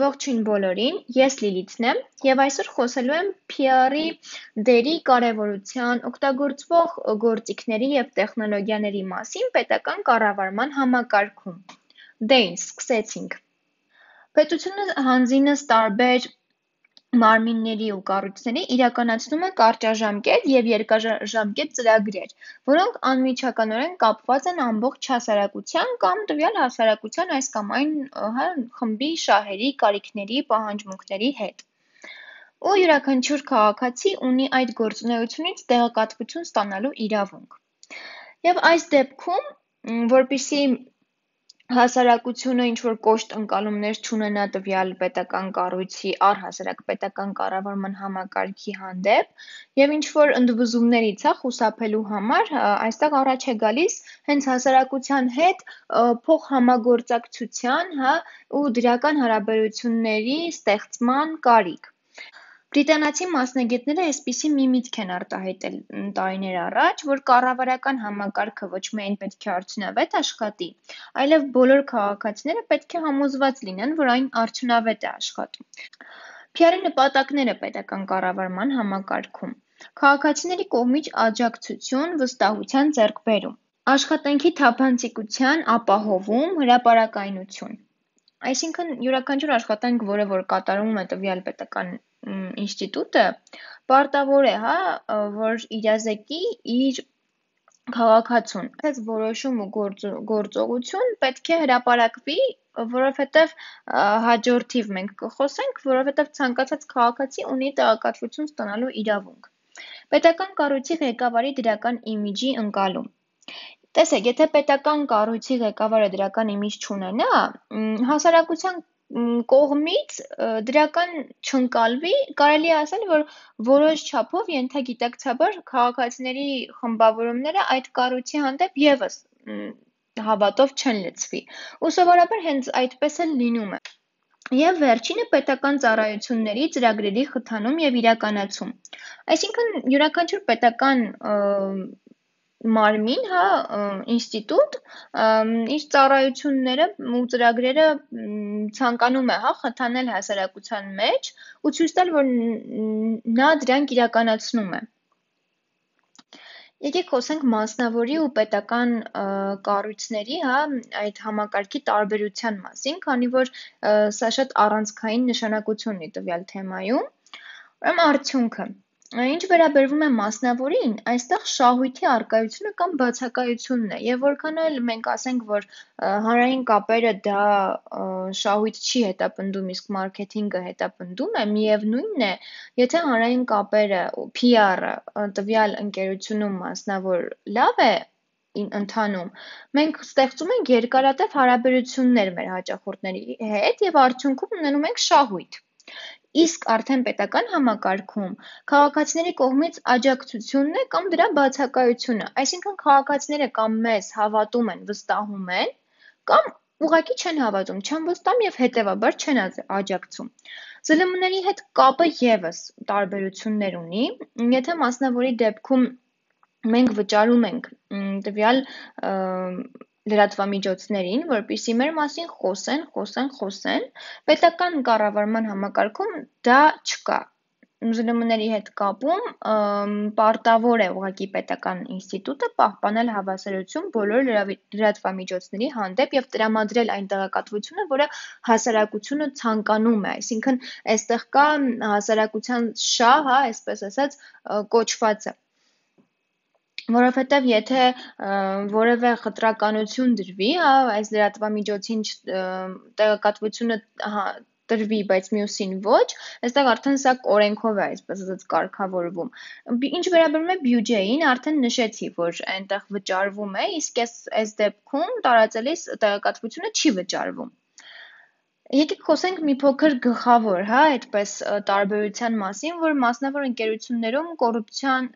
Ողջույն բոլորին, ես Լիլիթն եմ եւ այսօր խոսելու եմ PR-ի դերի կարեւորության, օգտագործվող գործիքների եւ տեխնոլոգիաների մասին պետական կառավարման համակարգում։ Դեին սկսեցինք։ Պետությունը հանձինս տարբեր մարմինների ու կառույցների իրականացնում է կարճաժամկետ և երկարաժամկետ ծրագրեր, որոնք անմիջականորեն կապված են ամբողջ հասարակության կամ տվյալ հասարակության այս կամ այն խմբի շահերի, կարիքների, պահանջմունքների հետ։ Ու յուրաքանչյուր քաղաքացի ունի այդ գործունեությունից տեղեկատվություն ստանալու իրավունք։ Եվ այս դեպքում, որպեսզի հասարակությունը ինչ որ կոշտ ընկալումներ չունենա տվյալ պետական կառույցի առհասարակ պետական կառավարման համակարգի հանդեպ եւ ինչ որ ընդվզումներից է խուսափելու համար այստեղ առաջ է գալիս հենց հասարակության հետ փոխհամագործակցության, հա, ու դրական հարաբերությունների ստեղծման կարիք։ Բրիտանացի մասնագետները այսպիսի մի միտք են արտահայտել տարիներ առաջ, որ կառավարական համակարգը ոչ միայն պետք է արդյունավետ աշխատի, այլև բոլոր քաղաքացիները պետք է համոզված լինեն, որ այն արդյունավետ է աշխատում։ PR-ի նպատակները պետական կառավարման համակարգում քաղաքացիների կողմից աջակցություն, վստահության ձեռքբերում, աշխատանքի թափանցիկության ապահովում, հրապարակայնություն։ Այսինքն յուրաքանչյուր աշխատանք, որը որ կատարվում է տվյալ պետական ինստիտուտը պարտավոր է, հա, որ իրազեկի իր քաղաքացուն։ Այս որոշում ու գործողություն պետք է հրապարակվի, որովհետև հաջորդիվ մենք կխոսենք, որովհետև ցանկացած քաղաքացի ունի տեղեկատվություն ստանալու իրավունք։ Պետական կառույցի ղեկավարի դրական իմիջի ընկալում։ Տեսեք, եթե պետական կառույցի ղեկավարը դրական իմիջ չունենա, հասարակության կողմից դրական չընկալվի, կարելի է ասել, որ որոշ չափով ենթագիտակցաբար քաղաքացիների խմբավորումները այդ կառույցի հանդեպ եւս հավատով չեն լծվի։ Ու սովորաբար հենց այդպես էլ լինում է։ Եվ վերջինը պետական ծառայությունների ծրագրերի խթանում եւ իրականացում։ Այսինքն յուրաքանչյուր պետական և մարմին, հա, ինստիտուտ իր ծառայությունները ու ծրագրերը ցանկանում է, հա, խթանել հասարակության մեջ ու ցույց տալ, որ նա դրանք իրականացնում է։ Եկեք խոսենք մասնավորի ու պետական կառույցների, հա, այդ համակարգի տարբերության մասին, քանի որ սա շատ առանցքային նշանակություն ունի տվյալ թեմայում։ Ուրեմն արդյունքը Ինչ վերաբերվում է մասնավորին, այստեղ շահույթի առկայությունը կամ բացակայությունն է, եւ որքան էլ մենք ասենք, որ հանրային կապերը դա շահույթ չի հետապնդում, իսկ մարքեթինգը հետապնդում է, միևնույնն է, եթե հանրային կապերը, PR-ը տվյալ ընկերությունում մասնավոր լավ է ընդանում, մենք ստեղծում ենք երկարատև հարաբերություններ մեր հաճախորդների հետ եւ արդյունքում ունենում ենք շահույթ իսկ արդեն պետական համակարգում քաղաքացիների կողմից աջակցությունն է կամ դրա բացակայությունը, այսինքն քաղաքացիները կամ մեզ հավատում են, վստահում են, կամ ուղակի չեն հավատում, չեն վստահում եւ հետեւաբար չեն աջակցում։ ԶԼՄ-ների հետ կապը եւս տարբերություններ ունի։ Եթե մասնավորի դեպքում մենք վճարում ենք տվյալ լրատվամիջոցներին, որպեսզի մեր մասին խոսեն, խոսեն, խոսեն, պետական կառավարման համակարգում դա չկա։ ԶԼՄ-ների հետ կապում պարտավոր է ուղղակի պետական ինստիտուտը պահպանել հավասարություն բոլոր լրատվամիջոցների հանդեպ եւ տրամադրել այն տեղեկատվությունը, որը հասարակությունը ցանկանում է։ Այսինքն, այստեղ կա հասարակության շահ, հա, այսպես ասած, կոչվածը որովհետև եթե որևէ խտրականություն դրվի, հա, այս լրատվամիջոցին տեղեկատվությունը տրվի, բայց մյուսին ոչ, այստեղ արդեն սա օրենքով է այսպես ասած կարգավորվում։ Ինչ վերաբերում է բյուջեին, արդեն նշեցի, որ այնտեղ վճարվում է, իսկ այս այս դեպքում տարածելիս տեղեկատվությունը չի վճարվում։ Եկեք խոսենք մի փոքր գլխավոր, հա, այդպես տարբերության մասին, որ մասնավոր ընկերություններում կոռուպցիան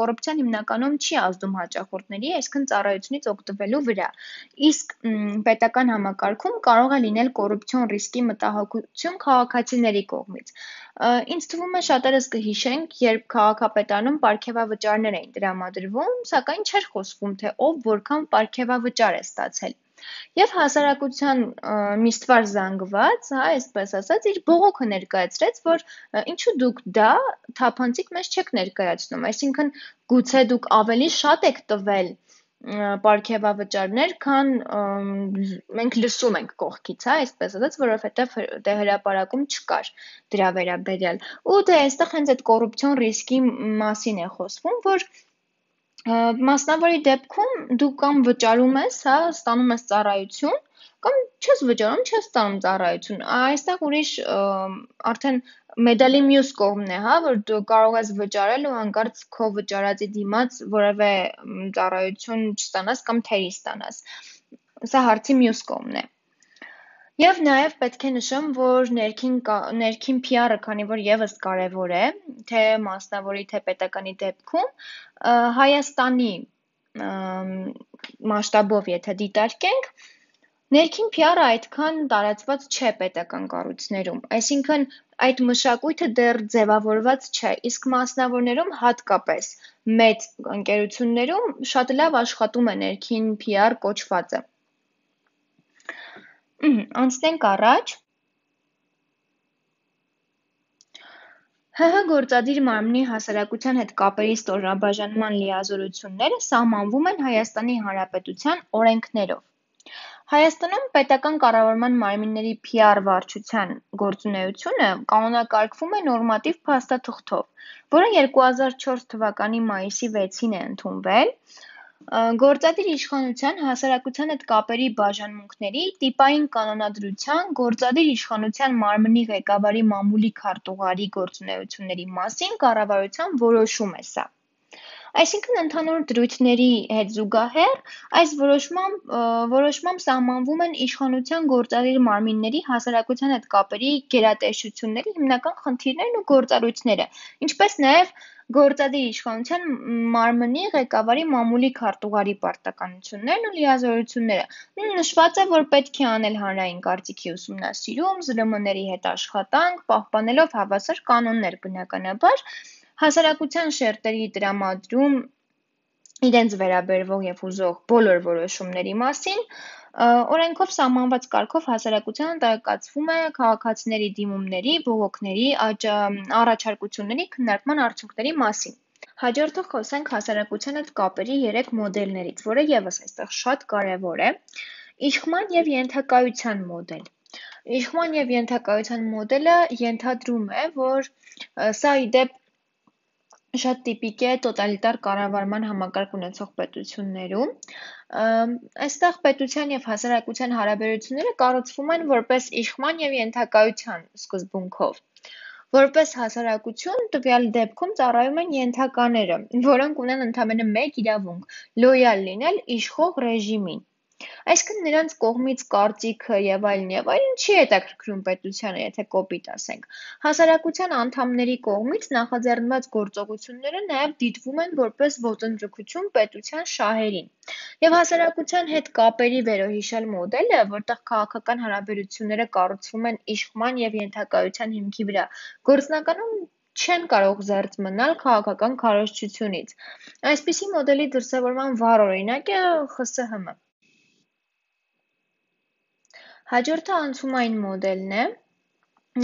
կոռուպցիան հիմնականում չի ազդում հաճախորդների, այսինքն ծառայությունից օգտվելու վրա։ Իսկ պետական համակարգում կարող է լինել կոռուպցիոն ռիսկի մտահոգություն քաղաքացիների կողմից։ Ինչ թվում է շատերս կհիշենք, երբ քաղաքապետանում ապարքեվավճարներ էին տրամադրվում, սակայն չէր խոսվում, թե ով որքան ապարքեվավճար է ստացել։ Եվ հասարակության միստվար զանգված, հա, այսպես ասած, իր բողոքը ներկայացրեց, որ ինչու դուք դա թափանցիկ մեջ չեք ներկայացնում, այսինքն գուցե դուք ավելի շատ եք տվել պարքեվավճարներ, քան մենք լսում ենք կողքից, հա, այսպես ասած, որովհետև դե հրաապարակում չկար դրա վերաբերյալ։ Ու դե այստեղ հենց այդ կոռուպցիոն ռիսկի մասին է խոսվում, որ Մասնավորի դեպքում դու կամ վճարում ես, հա, ստանում ես ծառայություն, կամ չես վճարում, չես ստանում ծառայություն։ Այստեղ ուրիշ արդեն մեդալի մյուս կողմն է, հա, որ դու կարող ես վճարել ու հանկարծ քո վճարածի դիմաց որևէ ծառայություն չստանաս կամ թերի ստանաս։ Սա հարցի մյուս կողմն է։ Եվ նաև պետք է նշեմ, որ ներքին ներքին PR-ը, քանի որ եւս կարեւոր է, թե մասնավորի, թե պետականի դեպքում, Հայաստանի մասշտաբով եթե դիտարկենք, Ներքին PR-ը այդքան տարածված չէ պետական կառույցներում, այսինքն այդ մշակույթը դեռ ձևավորված չէ, իսկ մասնավորներում հատկապես մեծ ընկերություններում շատ լավ աշխատում է ներքին PR կոչվածը։ Ուհ, անցնենք առաջ։ ՀՀ գործադիր մարմնի հասարակության հետ կապերի ստորաբաժանման լիազորությունները սահմանվում են Հայաստանի Հանրապետության օրենքներով։ Հայաստանում պետական կառավարման մարմինների PR վարչության գործունեությունը կանոնակարգվում է նորմատիվ փաստաթղթով, որը 2004 թվականի մայիսի 6-ին է ընդունվել, Գործադիր իշխանության, հասարակության հետ կապերի բաժանմունքների, տիպային կանոնադրության, գործադիր իշխանության մարմնի ղեկավարի մամուլի քարտուղարի գործունեությունների մասին կառավարության որոշում է սա։ Այսինքն ընդհանուր դրույթների հետ զուգահեռ այս որոշմամբ որոշմամբ սահմանվում են իշխանության գործադիր մարմինների հասարակության հետ կապերի գերատեսչությունների հիմնական խնդիրներն ու գործառույթները, ինչպես նաև Գործադիր իշխանության մարմնի ղեկավարի մամուլի քարտուղարի պարտականություններն ու լիազորությունները։ Նշված է, որ պետք է անել հանրային կարծիքի ուսումնասիրում, ԶՐՄ-ների հետ աշխատանք, պահպանելով հավասար կանոններ բնականաբար, հասարակության շերտերի տրամադրում իրենց վերաբերվող եւ ուզող բոլոր որոշումների մասին, Օրենքով սահմանված կարգով հասարակությանը տեղեկացվում է քաղաքացիների դիմումների, բողոքների, առաջարկությունների քննարկման արդյունքների մասին։ Հաջորդը խոսենք հասարակության հետ կապերի 3 մոդելներից, որը եւս այստեղ շատ կարեւոր է։ Իշխման եւ ենթակայության մոդել։ Իշխման եւ ենթակայության մոդելը ենթադրում է, որ սա ի դեպ շատ տիպիկ է տոտալիտար կառավարման համակարգ ունեցող պետություններում։ Այստեղ պետության եւ հասարակության հարաբերությունները կառուցվում են որպես իշխման եւ ենթակայության սկզբունքով։ Որպես հասարակություն տվյալ դեպքում ծառայում են ենթակաները, որոնք ունեն ընդամենը մեկ իրավունք՝ լոյալ լինել իշխող ռեժիմին։ Այսինքն նրանց կողմից կարծիքը եւ այլն եւ այլն չի հետաքրքրում պետությանը, եթե կոպիտ ասենք։ Հասարակության անդամների կողմից նախաձեռնված գործողությունները նաեւ դիտվում են որպես ոտնձգություն պետության շահերին։ Եվ հասարակության հետ կապերի վերահիշալ մոդելը, որտեղ քաղաքական հարաբերությունները կառուցվում են իշխման եւ ենթակայության հիմքի վրա, գործնականում չեն կարող զերծ մնալ քաղաքական քարոշչությունից։ Այսպիսի մոդելի դրսևորման վառ օրինակ է ԽՍՀՄ-ը։ Հաջորդը անցումային մոդելն է։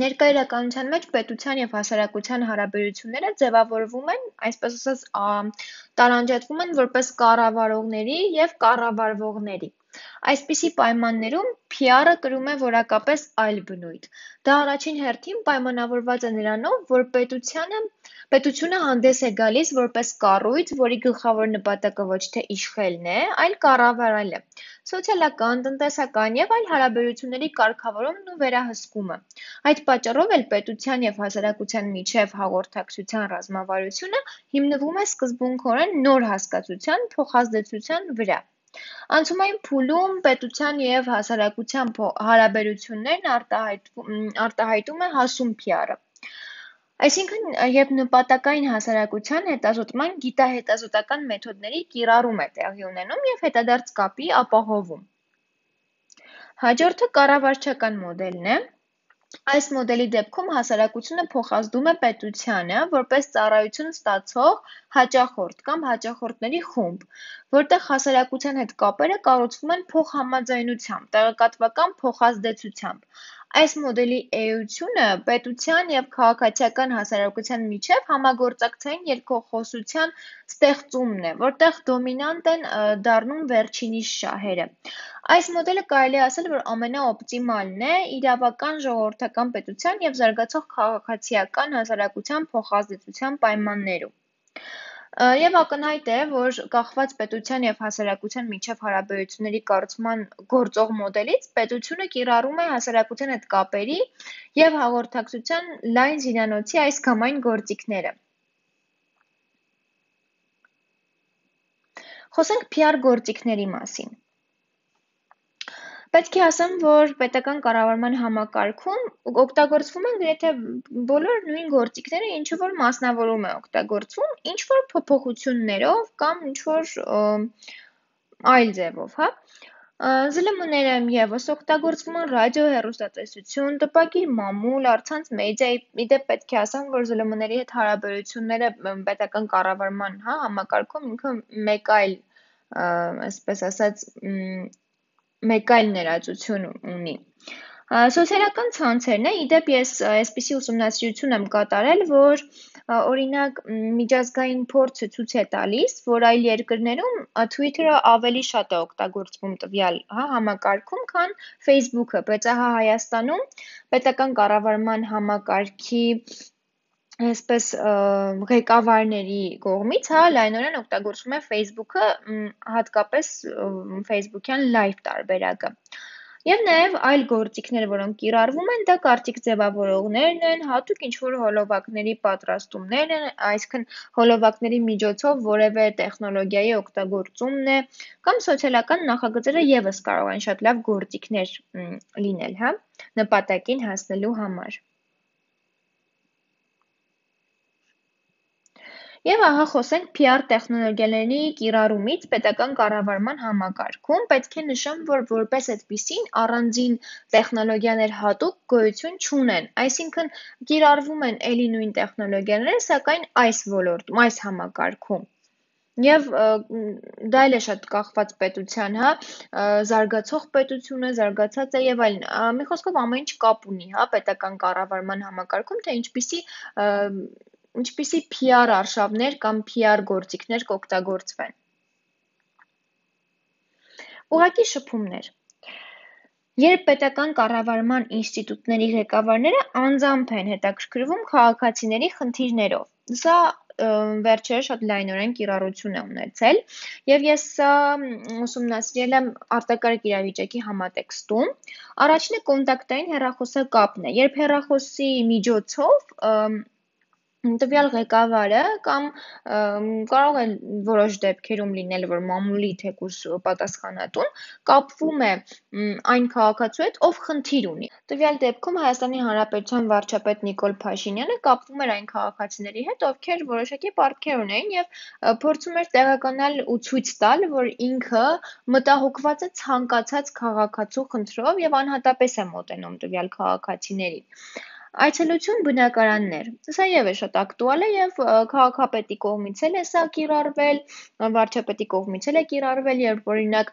Ներկա իրականության մեջ պետության եւ հասարակության հարաբերությունները ձևավորվում են, այսպես ասած, տարանջատվում են որպես կառավարողների եւ կառավարվողների։ Այսպիսի պայմաններում փիառը կրում է որակապես այլ բնույթ, դա առաջին հերթին պայմանավորված է նրանով, որ պետությունը հանդես է գալիս որպես կառույց, որի գլխավոր նպատակը ոչ թե իշխելն է, այլ կառավարելը, սոցիալական, տնտեսական և այլ հարաբերությունների կարգավորումն ու վերահսկումը: Այդ պատճառով էլ պետության և հասարակության միջև հաղորդակցության ռազմավարությունը հիմնվում է սկզբունքորեն նոր հասկացության փոխազդեցության վրա: Անցումային փուլում պետության եւ հասարակության հարաբերություններն արտահայտում է հասուն PR-ը։ Այսինքն, երբ նպատակային հասարակության հետազոտման գիտահետազոտական մեթոդների կիրառում է տեղի ունենում եւ հետադարձ կապի ապահովում։ Հաջորդը կառավարչական մոդելն է, Այս մոդելի դեպքում հասարակությունը փոխազդում է պետությանը՝ որպես ծառայություն ստացող հաճախորդ կամ հաճախորդների խումբ, որտեղ հասարակության հետ կապերը կառուցվում են փոխհամաձայնությամբ, տեղեկատվական փոխազդեցությամբ։ Այս մոդելի էությունը պետության եւ քաղաքացիական հասարակության միջև համագործակցային երկխոսության ստեղծումն է, որտեղ դոմինանտ են դառնում վերջինի շահերը։ Այս մոդելը կարելի է ասել, որ ամենաօպտիմալն է իրավական ժողովրդական պետության եւ զարգացող քաղաքացիական հասարակության փոխազդեցության պայմաններում։ Եվ ակնհայտ է, որ կախված պետության եւ հասարակության միջև հարաբերությունների կառուցման գործող մոդելից պետությունը կիրառում է հասարակության հետ կապերի եւ հաղորդակցության լայն զինանոցի այս կամ այն գործիքները։ Խոսենք PR գործիքների մասին։ Պետք է ասեմ, որ պետական կառավարման համակարգում օգտագործվում են գրեթե բոլոր նույն գործիքները, ինչը որ մասնավորում է օգտագործվում, ինչ որ փոփոխություններով կամ ինչ որ այլ ձևով, հա։ ԶԼՄ-ները եւս օգտագործվում են ռադիո, հեռուստատեսություն, տպագիր մամուլ, արցանց մեդիայի։ Իդեպ պետք է ասեմ, որ ԶԼՄ-ների հետ հարաբերությունները պետական կառավարման, հա, համակարգում ինքը մեկ այլ, այսպես ասած, մեկ այլ ներածություն ունի։ Սոցիալական ցանցերն է, իդեպ ես այսպիսի ուսումնասիրություն եմ կատարել, որ օրինակ միջազգային փորձը ցույց է տալիս, որ այլ երկրներում Twitter-ը ավելի շատ է օգտագործվում տվյալ, հա, համակարգում, քան Facebook-ը, բայց ահա Հայաստանում պետական կառավարման համակարգի այսպես ղեկավարների կողմից, հա, լայնորեն օգտագործվում է Facebook-ը, հատկապես Facebook-յան live տարբերակը։ Եվ նաև այլ գործիքներ, որոնք կիրառվում են, դա կարծիք ձևավորողներն են, հատուկ ինչ որ հոլովակների պատրաստումներն են, այսինքն հոլովակների միջոցով որևէ տեխնոլոգիայի օգտագործումն է, կամ սոցիալական նախագծերը եւս կարող են շատ լավ գործիքներ լինել, հա, նպատակին հասնելու համար։ Եվ ահա խոսենք PR տեխնոլոգիաների կիրառումից պետական կառավարման համակարգում, պետք է նշեմ, որ որպես այդպիսին առանձին տեխնոլոգիաներ հատուկ գոյություն չունեն, այսինքն կիրառվում են ելի նույն տեխնոլոգիաները, սակայն այս ոլորտում, այս համակարգում Եվ դա էլ է շատ կախված պետության, հա, զարգացող պետությունը, զարգացած է եւ այլն։ Մի խոսքով ամեն ինչ կապ ունի, հա, պետական կառավարման համակարգում, թե ինչպիսի Ինչպիսի PR արշավներ կամ PR գործիքներ կօգտագործվեն։ Ուղղակի շփումներ։ Երբ պետական կառավարման ինստիտուտների ղեկավարները անձամբ են հետաքրքրվում քաղաքացիների խնդիրներով։ Սա վերջերս շատ լայնորեն կիրառություն է ունեցել եւ ես ուսումնասիրել եմ արտակարգ իրավիճակի համատեքստում առաջինը կոնտակտային հեռախոսակապն է երբ հեռախոսի միջոցով տվյալ ղեկավարը կամ կարող է որոշ դեպքերում լինել, որ մամուլի թեկուս պատասխանատուն կապվում է այն քաղաքացու հետ, ով խնդիր ունի։ Տվյալ դեպքում Հայաստանի Հանրապետության վարչապետ Նիկոլ Փաշինյանը կապվում էր այն քաղաքացիների հետ, ովքեր որոշակի պարտքեր ունեին եւ փորձում էր տեղականալ ու ցույց տալ, որ ինքը մտահոգված է ցանկացած քաղաքացու խնդրով եւ անհատապես է մոտենում տվյալ քաղաքացիներին։ Այցելություն բնակարաններ։ Սա եւս է շատ ակտուալ է եւ քաղաքապետի կողմից էլ է սա կիրառվել, վարչապետի կողմից էլ է կիրառվել, երբ օրինակ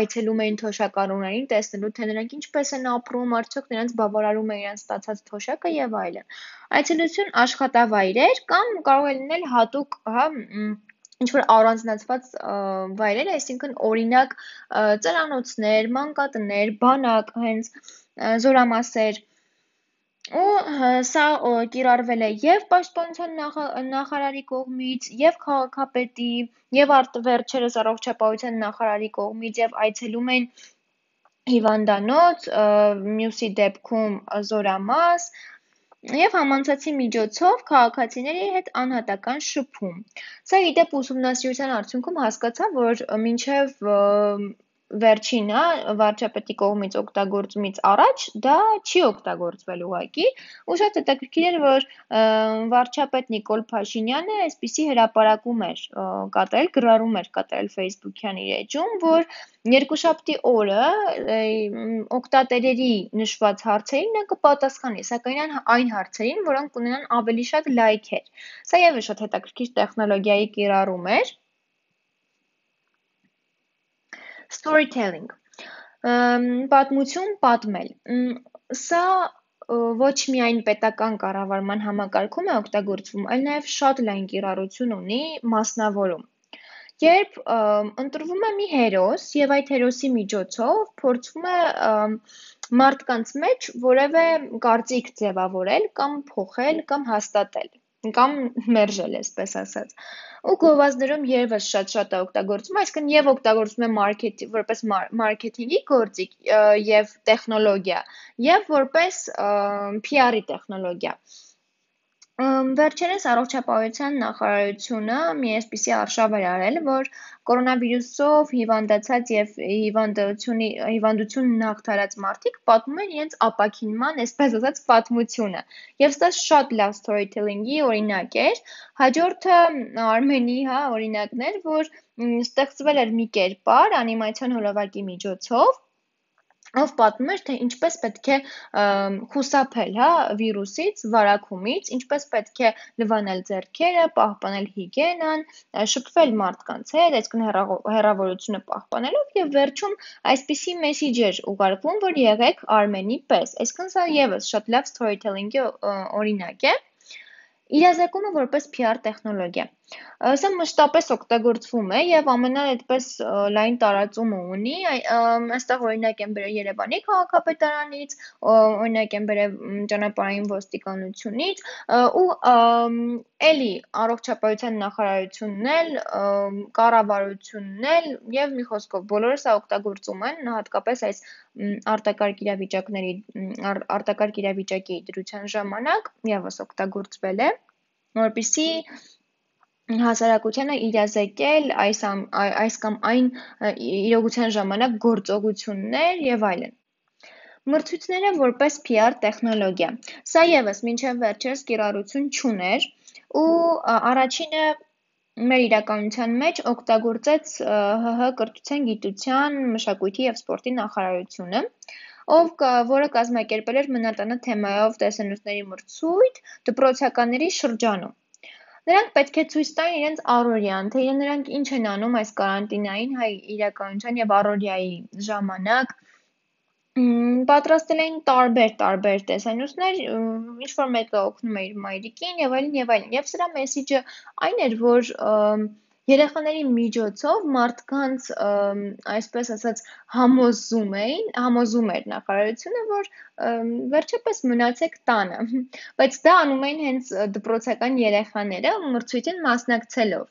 այցելում էին թոշակառուներին, տեսնելու թե նրանք ինչպես են ապրում, արդյոք նրանց բավարարում է իրենց ստացած թոշակը եւ այլն։ Այցելություն աշխատավայրեր կամ կարող է լինել հատուկ, հա, ինչ որ առանձնացված վայրեր, այսինքն օրինակ ծրանոցներ, մանկատներ, բանակ, հենց զորամասեր, ու սա կիրառվել է եւ պաշտպանության նախարարի կողմից եւ քաղաքապետի եւ արդվերջերս առողջապահության նախարարի կողմից եւ այցելում են հիվանդանոց մյուսի դեպքում զորամաս եւ համանցացի միջոցով քաղաքացիների հետ անհատական շփում։ Սա իդեպ ուսումնասիրության արդյունքում հասկացա, որ մինչեւ և, և, և, և, և, և, և, և, և, վերջինը վարչապետի կողմից օգտագործումից առաջ դա չի օգտագործվել ուղակի ու շատ հետաքրքիր էր որ վարչապետ Նիկոլ Փաշինյանը այսպիսի հրապարակում էր կատարել գրառում էր կատարել Facebook-յան իր էջում որ երկուշաբթի օրը օկտատերերի նշված հարցերին նա կպատասխանի սակայն այն հարցերին որոնք կունենան ավելի շատ լայքեր սա եւս շատ հետաքրքիր տեխնոլոգիայի կիրառում էր storytelling պատմություն պատմել սա ոչ միայն պետական կառավարման համակարգում է օգտագործվում, այլ նաև շատ լայն կիրառություն ունի մասնավորում։ Երբ ընտրվում է մի հերոս եւ այդ հերոսի միջոցով փորձվում է մարդկանց մեջ որևէ կարծիք ձևավորել կամ փոխել կամ հաստատել կամ մերժել, այսպես ասած։ Ու գովազդերում երևս շատ-շատ է օգտագործվում, այսինքն եւ օգտագործվում է մարքեթինգ, որպես մարքեթինգի գործիք եւ տեխնոլոգիա, եւ որպես PR-ի տեխնոլոգիա։ Վերջերս Առողջապահության նախարարությունը մի այսպիսի արշավ էր արել, որ կորոնավիրուսով հիվանդացած եւ հիվանդությունը հիվանդություն նախ տարած մարդիկ պատմում են իրենց ապակինման, այսպես ասած, պատմությունը։ Եվ սա շատ լավ storytelling-ի օրինակ էր։ Հաջորդը Armeni, հա, օրինակն էր, որ ստեղծվել էր մի կերպար անիմացիոն հոլովակի միջոցով ով պատմում էր, թե ինչպես պետք է խուսափել, հա, վիրուսից, վարակումից, ինչպես պետք է լվանել ձեռքերը, պահպանել հիգիենան, շփվել մարդկանց հետ, այսքան հեռավորությունը պահպանելով եւ վերջում այսպիսի մեսիջեր ուղարկվում, որ եղեք Armeni պես։ Այսքան սա եւս շատ լավ storytelling-ի օրինակ է։ Իրազեկումը որպես PR տեխնոլոգիա։ Սա մշտապես օգտագործվում է եւ ամենայն այդպես լայն տարածումը ունի։ Այստեղ օրինակ եմ բերել Երևանի քաղաքապետարանից, օրինակ եմ բերել ճանապարհային ոստիկանությունից ու էլի առողջապահության նախարարությունն էլ, կառավարությունն էլ եւ մի խոսքով բոլորը սա օգտագործում են հատկապես այս արտակարգ իրավիճակների արտակարգ իրավիճակի դրության ժամանակ եւս օգտագործվել է որպիսի հասարակությանը իրազեկել այս ամ, այս կամ այն իրողության ժամանակ գործողություններ եւ այլն։ Մրցույթները որպես PR տեխնոլոգիա։ Սա եւս մինչև վերջերս կիրառություն չուներ ու առաջինը մեր իրականության մեջ օգտագործեց ՀՀ կրթության, գիտության, մշակույթի եւ սպորտի նախարարությունը, ով որը կազմակերպել էր մնատանը թեմայով տեսանյութերի մրցույթ դպրոցականների շրջանում Նրանք պետք է ցույց տան իրենց առօրյան, թե նրանք ինչ են անում այս կարանտինային հայ իրականության եւ առօրյայի ժամանակ, պատրաստել էին տարբեր տարբեր տեսանյութներ, ինչ որ մեկը օգնում է իր մայրիկին եւ այլն եւ այլն։ Եվ սրա մեսիջը այն էր, որ և երեխաների միջոցով մարդկանց այսպես ասած համոզում էին, համոզում էր նախարարությունը, որ վերջապես մնացեք տանը։ Բայց դա անում էին հենց դպրոցական երեխաները մրցույթին մասնակցելով։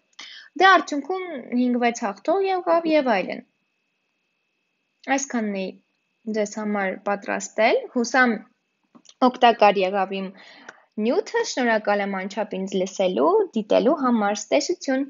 Դա դե արդյունքում 5-6 հաղթող եղավ եւ այլն։ Այսքանն է ձեզ համար պատրաստել։ Հուսամ օգտակար եղավ իմ նյութը։ Շնորհակալ եմ անչափ ինձ լսելու, դիտելու համար։ Տեսություն։